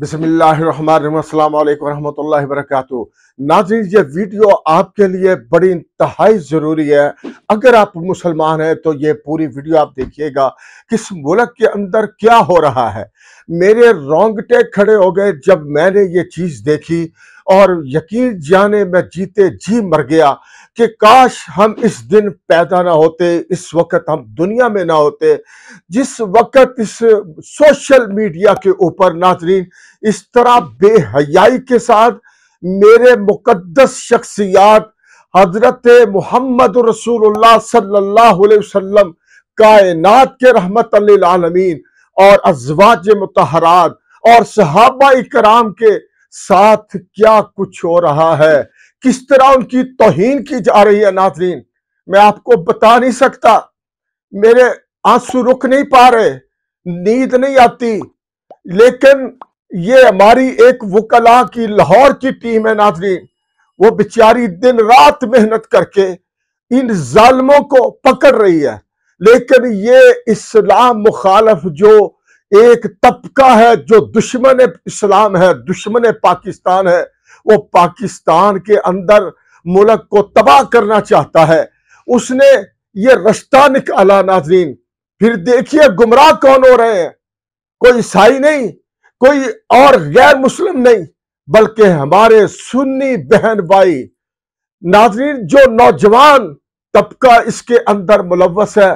बिसमीम ये वीडियो आपके लिए बड़ी इंतहाई ज़रूरी है अगर आप मुसलमान हैं तो ये पूरी वीडियो आप देखिएगा किस मुल्क के अंदर क्या हो रहा है मेरे रोंगटे खड़े हो गए जब मैंने ये चीज़ देखी और यकीन जाने मैं जीते जी मर गया कि काश हम इस दिन पैदा ना होते इस वक्त हम दुनिया में ना होते जिस वक्त इस सोशल मीडिया के ऊपर नाजरीन इस तरह बेहयाई के साथ मेरे मुकद्दस शख्सियात हजरत मोहम्मद सल्लल्लाहु अलैहि वसल्लम कायनात के रहमत आलमीन और अजवाज मतहरात और सहाबा इकराम के साथ क्या कुछ हो रहा है किस तरह उनकी तोहन की जा रही है नाजरीन मैं आपको बता नहीं सकता मेरे आंसू रुक नहीं पा रहे नींद नहीं आती लेकिन ये हमारी एक वकला की लाहौर की टीम है नाजरीन वो बेचारी दिन रात मेहनत करके इन जालमों को पकड़ रही है लेकिन ये इस्लाम मुखालफ जो एक तबका है जो दुश्मन इस्लाम है दुश्मन पाकिस्तान है वो पाकिस्तान के अंदर मुल्क को तबाह करना चाहता है उसने ये रास्ता निकाला नाजरीन फिर देखिए गुमराह कौन हो रहे हैं कोई ईसाई नहीं कोई और गैर मुस्लिम नहीं बल्कि हमारे सुन्नी बहन भाई नाजरीन जो नौजवान तबका इसके अंदर मुलवस है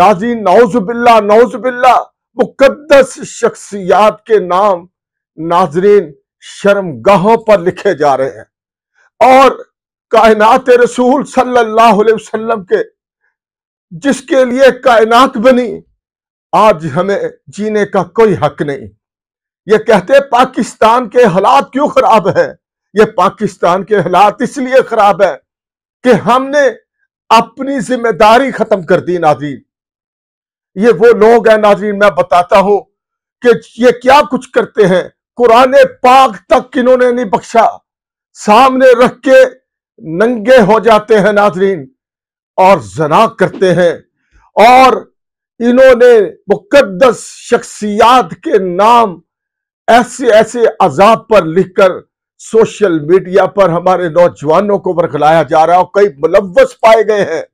नाजरीन नौजुबिल्ला नौजुबिल्ला मुकदस शख्सियात के नाम नाजरीन शर्मगाहों पर लिखे जा रहे हैं और कायनात रसूल सल्लल्लाहु अलैहि वसल्लम के जिसके लिए कायनात बनी आज हमें जीने का कोई हक नहीं ये कहते पाकिस्तान के हालात क्यों खराब है ये पाकिस्तान के हालात इसलिए खराब है कि हमने अपनी जिम्मेदारी खत्म कर दी नाजरीन ये वो लोग हैं नाजरीन मैं बताता हूं कि ये क्या कुछ करते हैं कुरान पाक तक किन्होंने नहीं बख्शा सामने रख के नंगे हो जाते हैं नाजरीन और जना करते हैं और इन्होंने मुकदस शख्सियात के नाम ऐसे ऐसे अजाब पर लिखकर सोशल मीडिया पर हमारे नौजवानों को बरखलाया जा रहा है और कई मुलवस पाए गए हैं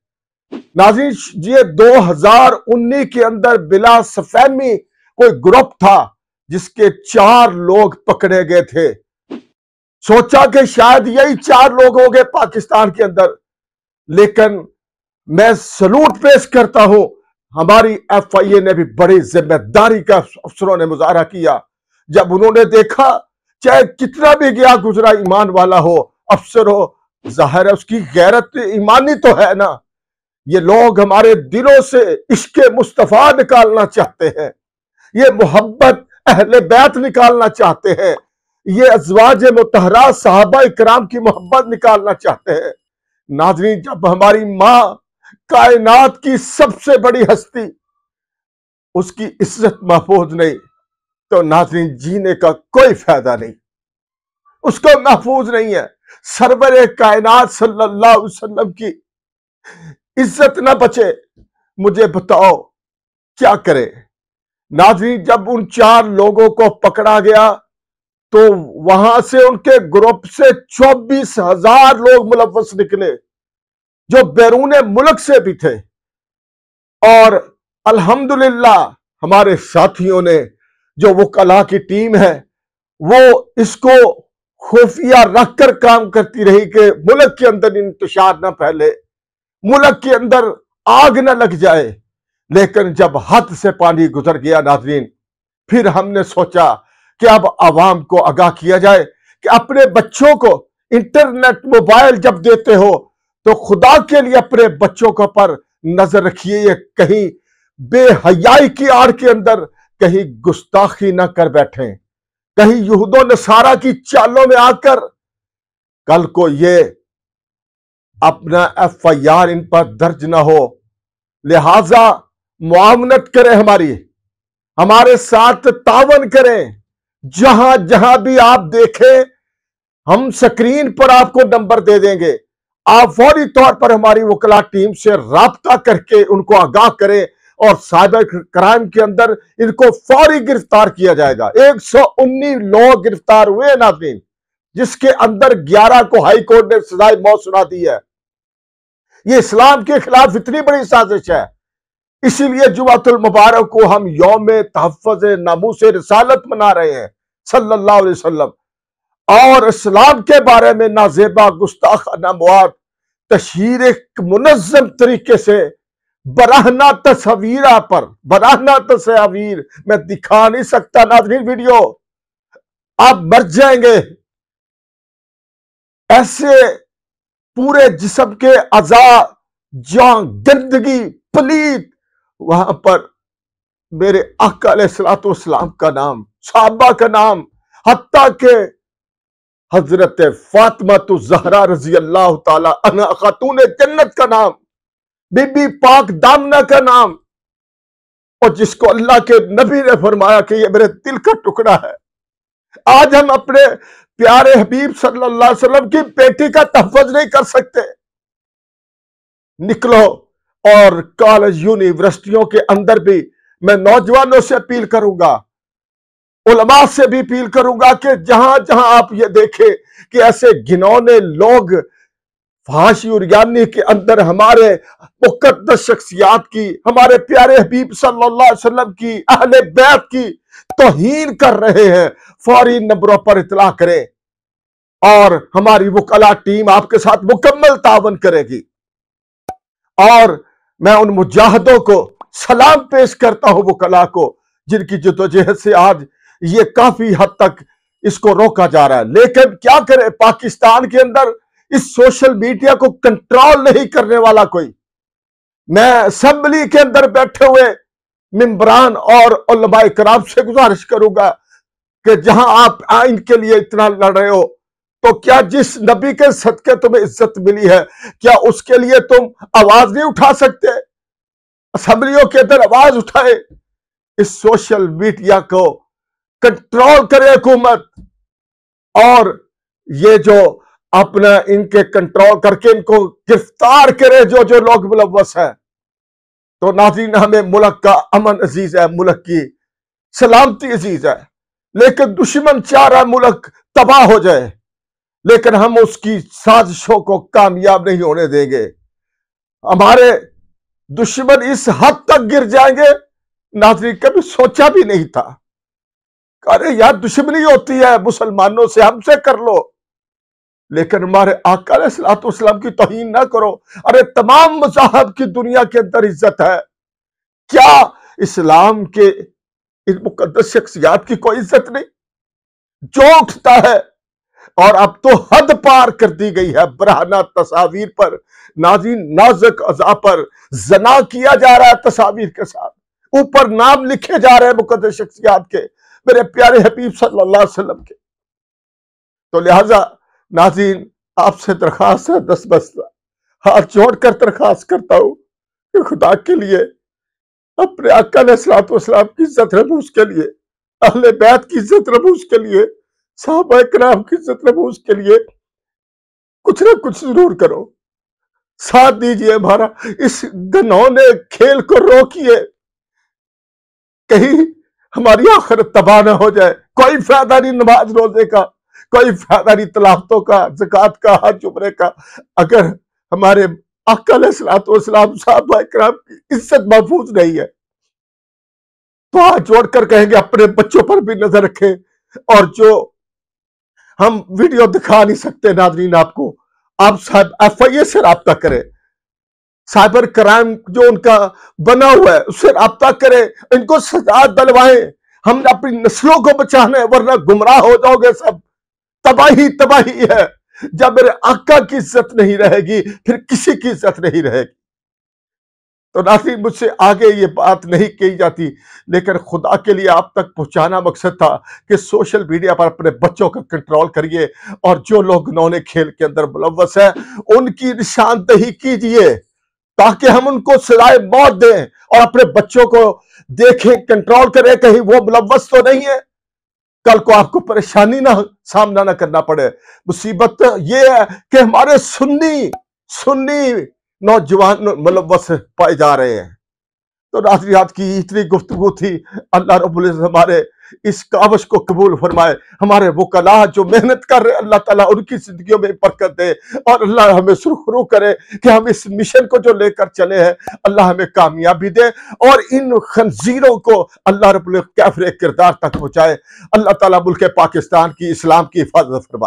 नाजिश ये 2019 के अंदर बिला सफेमी कोई ग्रुप था जिसके चार लोग पकड़े गए थे सोचा कि शायद यही चार लोग हो गए पाकिस्तान के अंदर लेकिन मैं सलूट पेश करता हूं हमारी एफ आई ए ने भी बड़ी जिम्मेदारी का अफसरों ने मुजाहरा किया जब उन्होंने देखा चाहे कितना भी गया गुजरा ईमान वाला हो अफसर हो जाहिर है उसकी गैरत तो ईमानी तो है ना ये लोग हमारे दिलों से इश्क मुस्तफ़ा निकालना चाहते हैं ये मोहब्बत अहले बैत निकालना चाहते हैं ये अजवाज मतहरा साहबा इक्राम की मोहब्बत निकालना चाहते हैं नाजरीन जब हमारी माँ कायनात की सबसे बड़ी हस्ती उसकी इज्जत महफूज नहीं तो नाजरीन जीने का कोई फायदा नहीं उसको महफूज नहीं है सरबर कायनात सल्लल्लाहु अलैहि वसल्लम की इज्जत ना बचे मुझे बताओ क्या करें नाजी जब उन चार लोगों को पकड़ा गया तो वहां से उनके ग्रुप से चौबीस हजार लोग मुलवस निकले जो बैरून मुल्क से भी थे और अल्हम्दुलिल्लाह हमारे साथियों ने जो वो कला की टीम है वो इसको खुफिया रखकर काम करती रही कि मुल्क के अंदर इंतजार ना फैले मुल्क के अंदर आग ना लग जाए लेकिन जब हद से पानी गुजर गया नाजरीन फिर हमने सोचा कि अब आवाम को आगाह किया जाए कि अपने बच्चों को इंटरनेट मोबाइल जब देते हो तो खुदा के लिए अपने बच्चों को पर नजर रखिए कहीं बेहयाई की आड़ के अंदर कहीं गुस्ताखी ना कर बैठे कहीं ने सारा की चालों में आकर कल को ये अपना एफ आई आर इन पर दर्ज ना हो लिहाजा मुआवनत करें हमारी हमारे साथ तावन करें जहां जहां भी आप देखें हम स्क्रीन पर आपको नंबर दे देंगे आप फौरी तौर पर हमारी वकला टीम से रबता करके उनको आगाह करें और साइबर क्राइम के अंदर इनको फौरी गिरफ्तार किया जाएगा 119 लोग गिरफ्तार हुए नाजीन जिसके अंदर 11 को हाई कोर्ट ने सजाए मौत सुना दी है ये इस्लाम के खिलाफ इतनी बड़ी साजिश है इसीलिए जुमातुल मुबारक को हम योम तहफ़ नामूस रसालत मना रहे हैं सल्लल्लाहु अलैहि वसल्लम और इस्लाम के बारे में नाजेबा ना मुआद तशहर एक मुनजम तरीके से बराहना तस्वीरा पर बराहना तस्वीर मैं दिखा नहीं सकता नाजरीन वीडियो आप मर जाएंगे ऐसे पूरे जिसम के अजा जो गंदगी पलीत वहां पर मेरे अकाल सलातम का नाम साहबा का नाम हती के हजरत फातमा तो जहरा रजी अल्लाह तला खातून जन्नत का नाम बीबी पाक दामना का नाम और जिसको अल्लाह के नबी ने फरमाया कि ये मेरे दिल का टुकड़ा है आज हम अपने प्यारे हबीब सल्लल्लाहु अलैहि वसल्लम की बेटी का तहफ़ नहीं कर सकते निकलो और कॉलेज यूनिवर्सिटियों के अंदर भी मैं नौजवानों से अपील करूंगा उलमा से भी अपील करूंगा कि जहां जहां आप ये देखें कि ऐसे घिनौने लोग फांसी और यानी के अंदर हमारे मुकदस शख्सियात की हमारे प्यारे हबीब सल्लल्लाहु अलैहि वसल्लम की अहले बैत की तोहन कर रहे हैं फौरी नंबरों पर इतला करें और हमारी कला टीम आपके साथ मुकम्मल तावन करेगी और मैं उन मुजाहदों को सलाम पेश करता हूं वो कला को जिनकी जदोजहद से आज ये काफी हद तक इसको रोका जा रहा है लेकिन क्या करे पाकिस्तान के अंदर इस सोशल मीडिया को कंट्रोल नहीं करने वाला कोई मैं असम्बली के अंदर बैठे हुए मिम्बरान और कराब से गुजारिश करूंगा कि जहां आप आइन के लिए इतना लड़ रहे हो तो क्या जिस नबी के सदके तुम्हें इज्जत मिली है क्या उसके लिए तुम आवाज नहीं उठा सकते असम्बलियों के अंदर आवाज उठाए इस सोशल मीडिया को कंट्रोल करे हुकूमत और ये जो अपना इनके कंट्रोल करके इनको गिरफ्तार करे जो जो लोग मुलवस है तो नाजीन हमें मुल्क का अमन अजीज है मुल्क की सलामती अजीज है लेकिन दुश्मन चाह रहा मुल्क तबाह हो जाए लेकिन हम उसकी साजिशों को कामयाब नहीं होने देंगे हमारे दुश्मन इस हद तक गिर जाएंगे नाजरी कभी सोचा भी नहीं था अरे यार दुश्मनी होती है मुसलमानों से हमसे कर लो लेकिन हमारे आका इस्लाम की तोहन ना करो अरे तमाम मजाहब की दुनिया के अंदर इज्जत है क्या इस्लाम के इस मुकदस शख्सियात की कोई इज्जत नहीं जो उठता है और अब तो हद पार कर दी गई है बराना तस्वीर पर नाजी नाजक अजा पर जना किया जा रहा है तस्वीर के साथ ऊपर नाम लिखे जा रहे हैं मुकद शख्सियात के मेरे प्यारे हबीब सल्लाम के तो लिहाजा नाजीन आपसे दरखास्त है दस बस हाथ जोड़ कर दरखास्त करता हूँ कि खुदा के लिए अपने अक्ल सलात की इज्जत रबूस के लिए अहल बैत की इज्जत रबूस के लिए साहबा कराम की जतनबूज के लिए कुछ ना कुछ जरूर करो साथ दीजिए हमारा इस गनौने खेल को रोकिए कहीं हमारी आखिर तबाह न हो जाए कोई फायदा नहीं नमाज रोजे का कोई फायदा नहीं तलाफतों का जक़ात का हाथ उमरे का अगर हमारे अकल सलाम साहब कराम की इज्जत महफूज नहीं है तो हाथ जोड़कर कहेंगे अपने बच्चों पर भी नजर रखें और जो हम वीडियो दिखा नहीं सकते नादरीन आपको आप एफ आई ए से रबता करें साइबर क्राइम जो उनका बना हुआ है उससे रबता करें इनको सजा दलवाएं हम अपनी नस्लों को बचाने वरना गुमराह हो जाओगे सब तबाही तबाही है जब मेरे आका की इज्जत नहीं रहेगी फिर किसी की इज्जत नहीं रहेगी तो नाजी मुझसे आगे ये बात नहीं कही जाती लेकिन खुदा के लिए आप तक पहुंचाना मकसद था कि सोशल मीडिया पर अपने बच्चों का कंट्रोल करिए और जो लोग उन्होंने खेल के अंदर मुलवस है उनकी निशानदही कीजिए ताकि हम उनको सिलाए मौत दें और अपने बच्चों को देखें कंट्रोल करें कहीं वो मुलवस तो नहीं है कल को आपको परेशानी ना सामना ना करना पड़े मुसीबत ये है कि हमारे सुन्नी सुन्नी नौजवान मुलवस मतलब पाए जा रहे हैं तो रात रात की इतनी गुफ्तु थी अल्लाह रबुल हमारे इस कावश को कबूल फरमाए हमारे वो कला जो मेहनत कर रहे अल्लाह ताला उनकी जिंदगियों में बरकत दे और अल्लाह हमें सुरखरू करे कि हम इस मिशन को जो लेकर चले हैं अल्लाह हमें कामयाबी दे और इन खनजीरों को अल्लाह रबुल कैफरे किरदार तक पहुँचाए अल्लाह ताला मुल्क पाकिस्तान की इस्लाम की हिफाजत फरमाए